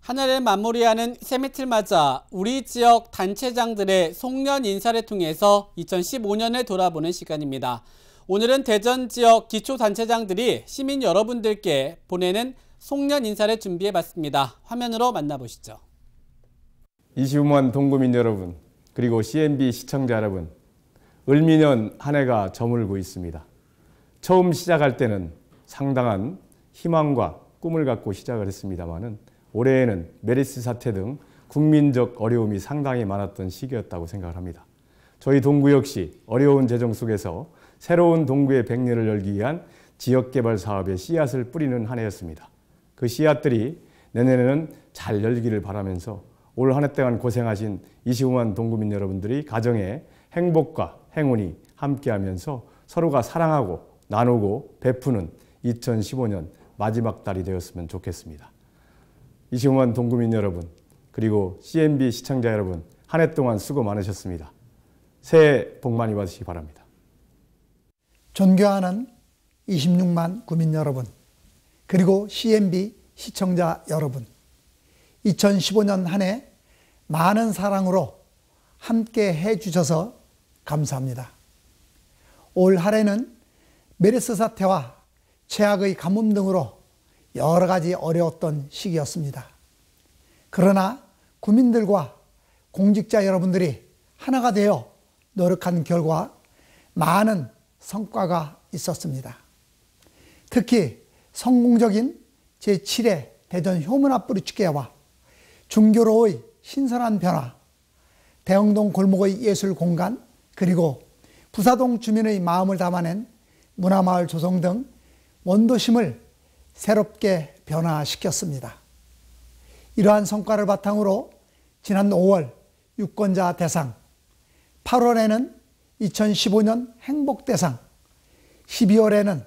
하나를 마무리하는 새해틀 맞아 우리 지역 단체장들의 송년 인사를 통해서 2015년을 돌아보는 시간입니다. 오늘은 대전 지역 기초단체장들이 시민 여러분들께 보내는 송년 인사를 준비해봤습니다. 화면으로 만나보시죠. 이시만 동구민 여러분 그리고 CNB 시청자 여러분 을미년 한 해가 저물고 있습니다. 처음 시작할 때는 상당한 희망과 꿈을 갖고 시작을 했습니다마는 올해에는 메리스 사태 등 국민적 어려움이 상당히 많았던 시기였다고 생각 합니다. 저희 동구 역시 어려운 재정 속에서 새로운 동구의 백년을 열기 위한 지역개발 사업의 씨앗을 뿌리는 한 해였습니다. 그 씨앗들이 내년에는 잘 열기를 바라면서 올 한 해 동안 고생하신 25만 동구민 여러분들이 가정에 행복과 행운이 함께하면서 서로가 사랑하고 나누고 베푸는 2015년 마지막 달이 되었으면 좋겠습니다. 25만 동구민 여러분, 그리고 CNB 시청자 여러분, 한 해 동안 수고 많으셨습니다. 새해 복 많이 받으시기 바랍니다. 존경하는 26만 구민 여러분, 그리고 CNB 시청자 여러분, 2015년 한 해 많은 사랑으로 함께 해 주셔서 감사합니다. 올 한 해는 메르스 사태와 최악의 가뭄 등으로 여러 가지 어려웠던 시기였습니다. 그러나 국민들과 공직자 여러분들이 하나가 되어 노력한 결과 많은 성과가 있었습니다. 특히 성공적인 제7회 대전 효문앞부리 축제와 중교로의 신선한 변화, 대흥동 골목의 예술 공간, 그리고 부사동 주민의 마음을 담아낸 문화마을 조성 등 원도심을 새롭게 변화시켰습니다. 이러한 성과를 바탕으로 지난 5월 유권자 대상, 8월에는 2015년 행복대상, 12월에는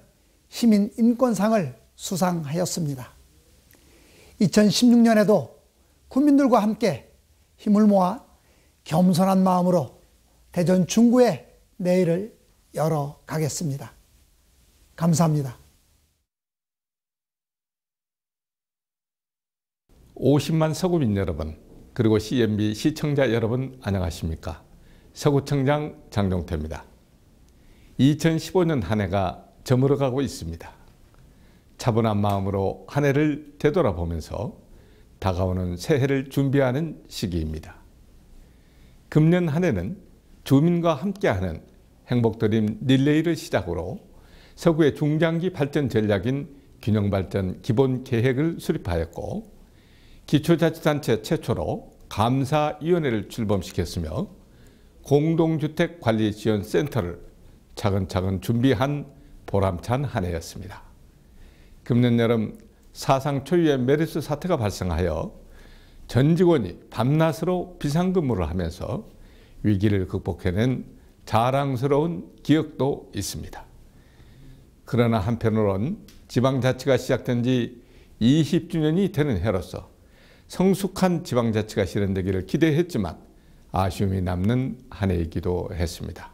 시민 인권상을 수상하였습니다. 2016년에도 국민들과 함께 힘을 모아 겸손한 마음으로 대전 중구의 내일을 열어 가겠습니다. 감사합니다. 50만 서구민 여러분 그리고 CMB 시청자 여러분 안녕하십니까. 서구청장 장종태입니다. 2015년 한 해가 저물어가고 있습니다. 차분한 마음으로 한 해를 되돌아보면서 다가오는 새해를 준비하는 시기입니다. 금년 한 해는 주민과 함께하는 행복드림 릴레이를 시작으로 서구의 중장기 발전 전략인 균형발전 기본 계획을 수립하였고 기초자치단체 최초로 감사위원회를 출범시켰으며 공동주택관리지원센터를 차근차근 준비한 보람찬 한 해였습니다. 금년 여름 사상 초유의 메르스 사태가 발생하여 전 직원이 밤낮으로 비상근무를 하면서 위기를 극복해낸 자랑스러운 기억도 있습니다. 그러나 한편으론 지방자치가 시작된 지 20주년이 되는 해로서 성숙한 지방자치가 실현되기를 기대했지만 아쉬움이 남는 한 해이기도 했습니다.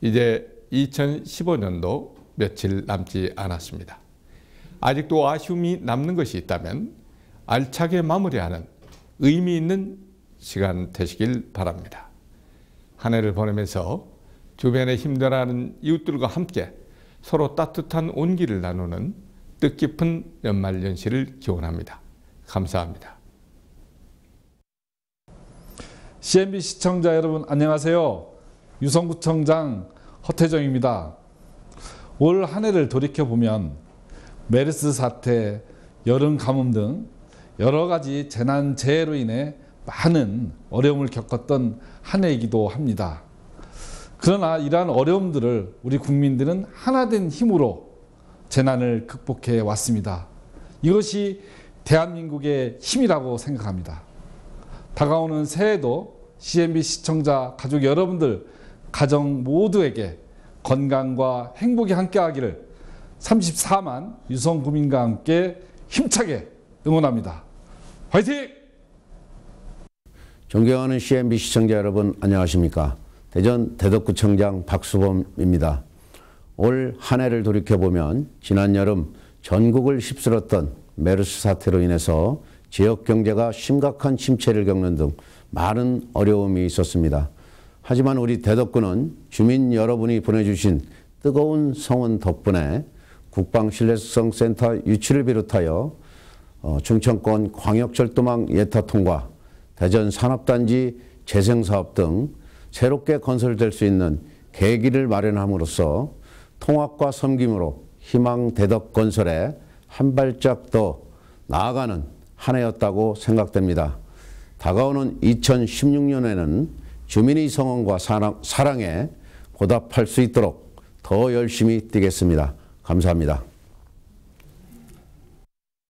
이제 2015년도 며칠 남지 않았습니다. 아직도 아쉬움이 남는 것이 있다면 알차게 마무리하는 의미 있는 시간 되시길 바랍니다. 한 해를 보내면서 주변의 힘들어하는 이웃들과 함께 서로 따뜻한 온기를 나누는 뜻깊은 연말연시를 기원합니다. 감사합니다. CNB 시청자 여러분 안녕하세요. 유성구청장 허태정입니다. 올한 해를 돌이켜보면 메르스 사태, 여름 가뭄 등 여러 가지 재난 재해로 인해 많은 어려움을 겪었던 한 해이기도 합니다. 그러나 이러한 어려움들을 우리 국민들은 하나된 힘으로 재난을 극복해 왔습니다. 이것이 대한민국의 힘이라고 생각합니다. 다가오는 새해도 CNB 시청자 가족 여러분들 가정 모두에게 건강과 행복이 함께하기를 34만 유성 구민과 함께 힘차게 응원합니다. 화이팅! 존경하는 CNB 시청자 여러분 안녕하십니까? 대전 대덕구청장 박수범입니다. 올 한 해를 돌이켜보면 지난 여름 전국을 휩쓸었던 메르스 사태로 인해서 지역 경제가 심각한 침체를 겪는 등 많은 어려움이 있었습니다. 하지만 우리 대덕군은 주민 여러분이 보내주신 뜨거운 성원 덕분에 국방신뢰성센터 유치를 비롯하여 어, 충청권 광역철도망 예타 통과, 대전 산업단지 재생사업 등 새롭게 건설될 수 있는 계기를 마련함으로써 통합과 섬김으로 희망대덕건설에 한 발짝 더 나아가는 한 해였다고 생각됩니다. 다가오는 2016년에는 주민의 성원과 사랑에 보답할 수 있도록 더 열심히 뛰겠습니다. 감사합니다.